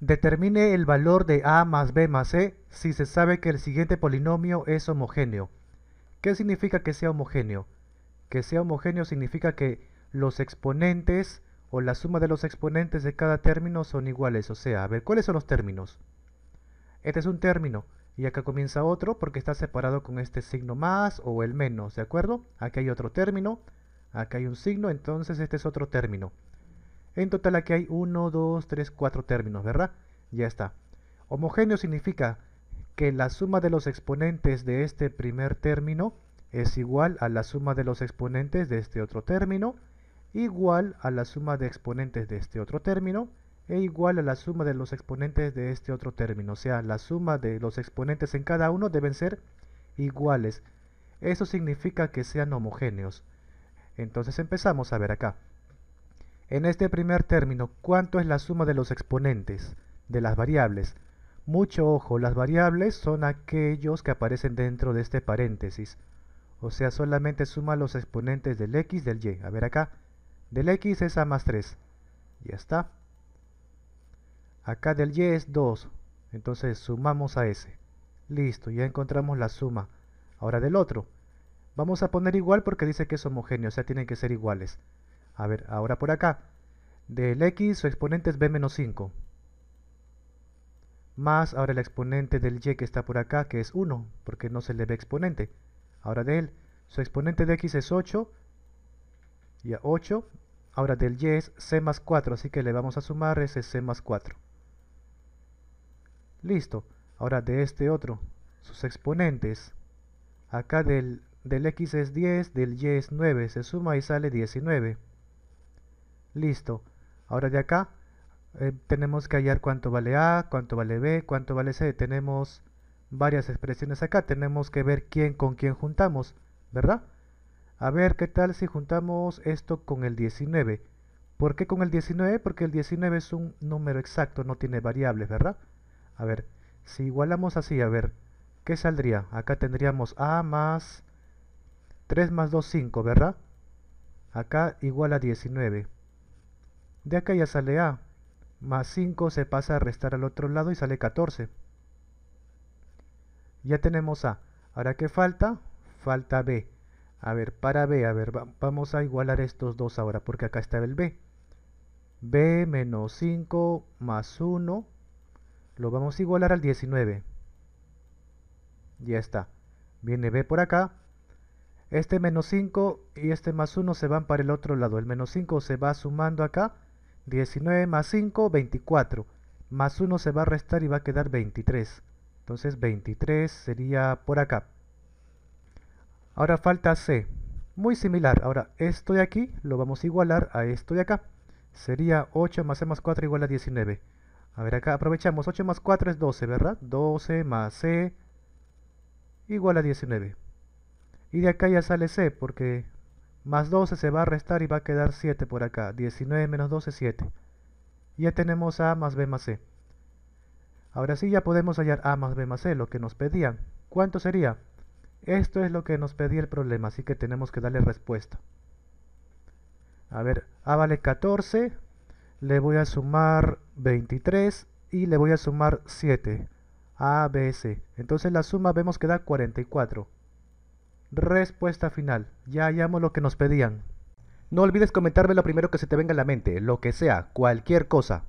Determine el valor de a más b más c si se sabe que el siguiente polinomio es homogéneo. ¿Qué significa que sea homogéneo? Que sea homogéneo significa que los exponentes o la suma de los exponentes de cada término son iguales. O sea, a ver, ¿cuáles son los términos? Este es un término y acá comienza otro porque está separado con este signo más o el menos, ¿de acuerdo? Aquí hay otro término, acá hay un signo, entonces este es otro término. En total aquí hay 1, 2, 3, 4 términos, ¿verdad? Ya está. Homogéneo significa que la suma de los exponentes de este primer término es igual a la suma de los exponentes de este otro término, igual a la suma de exponentes de este otro término, e igual a la suma de los exponentes de este otro término. O sea, la suma de los exponentes en cada uno deben ser iguales. Eso significa que sean homogéneos. Entonces empezamos a ver acá. En este primer término, ¿cuánto es la suma de los exponentes, de las variables? Mucho ojo, las variables son aquellos que aparecen dentro de este paréntesis. O sea, solamente suma los exponentes del x, del y. A ver acá, del x es a más 3. Ya está. Acá del y es 2. Entonces sumamos a ese. Listo, ya encontramos la suma. Ahora del otro. Vamos a poner igual porque dice que es homogéneo, o sea, tienen que ser iguales. A ver, ahora por acá. Del x su exponente es b menos 5. Más ahora el exponente del y que está por acá, que es 1, porque no se le ve exponente. Ahora de él, su exponente de x es 8. Y a 8. Ahora del y es c más 4, así que le vamos a sumar ese c más 4. Listo. Ahora de este otro, sus exponentes. Acá del, del x es 10, del y es 9, se suma y sale 19. Listo. Ahora de acá eh, tenemos que hallar cuánto vale A, cuánto vale B, cuánto vale C. Tenemos varias expresiones acá. Tenemos que ver quién con quién juntamos, ¿verdad? A ver, ¿qué tal si juntamos esto con el 19? ¿Por qué con el 19? Porque el 19 es un número exacto, no tiene variables, ¿verdad? A ver, si igualamos así, a ver, ¿qué saldría? Acá tendríamos A más 3 más 2, 5, ¿verdad? Acá igual a 19. De acá ya sale A. Más 5 se pasa a restar al otro lado y sale 14. Ya tenemos A. Ahora, ¿qué falta? Falta B. A ver, para B, a ver, vamos a igualar estos dos ahora, porque acá está el B. B menos 5 más 1, lo vamos a igualar al 19. Ya está. Viene B por acá. Este menos 5 y este más 1 se van para el otro lado. El menos 5 se va sumando acá 19 más 5, 24. Más 1 se va a restar y va a quedar 23. Entonces 23 sería por acá. Ahora falta C. Muy similar. Ahora esto de aquí lo vamos a igualar a esto de acá. Sería 8 más C más 4 igual a 19. A ver, acá aprovechamos. 8 más 4 es 12, ¿verdad? 12 más C igual a 19. Y de acá ya sale C porque más 12 se va a restar y va a quedar 7 por acá. 19 menos 12, 7. Ya tenemos A más B más C. Ahora sí ya podemos hallar A más B más C, lo que nos pedían. ¿Cuánto sería? Esto es lo que nos pedía el problema, así que tenemos que darle respuesta. A ver, A vale 14, le voy a sumar 23 y le voy a sumar 7. A, B, C. Entonces la suma vemos que da 44. Respuesta final. Ya hallamos lo que nos pedían. No olvides comentarme lo primero que se te venga a la mente, lo que sea, cualquier cosa.